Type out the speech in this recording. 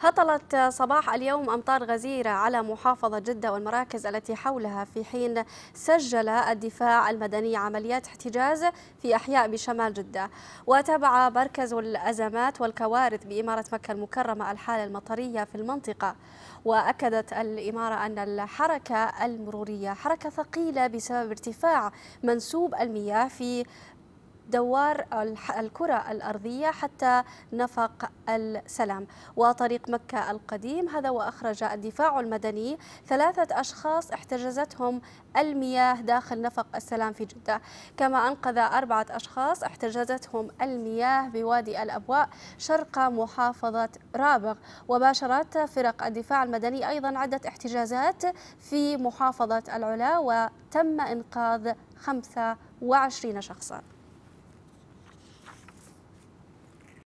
هطلت صباح اليوم أمطار غزيرة على محافظة جدة والمراكز التي حولها في حين سجل الدفاع المدني عمليات احتجاز في أحياء بشمال جدة وتابع مركز الأزمات والكوارث بإمارة مكة المكرمة الحالة المطرية في المنطقة وأكدت الإمارة أن الحركة المرورية حركة ثقيلة بسبب ارتفاع منسوب المياه في دوار الكرة الأرضية حتى نفق السلام وطريق مكة القديم هذا وأخرج الدفاع المدني ثلاثة أشخاص احتجزتهم المياه داخل نفق السلام في جدة كما أنقذ أربعة أشخاص احتجزتهم المياه بوادي الأبواء شرق محافظة رابغ وباشرت فرق الدفاع المدني أيضا عدة احتجازات في محافظة العلا وتم إنقاذ 25 شخصاً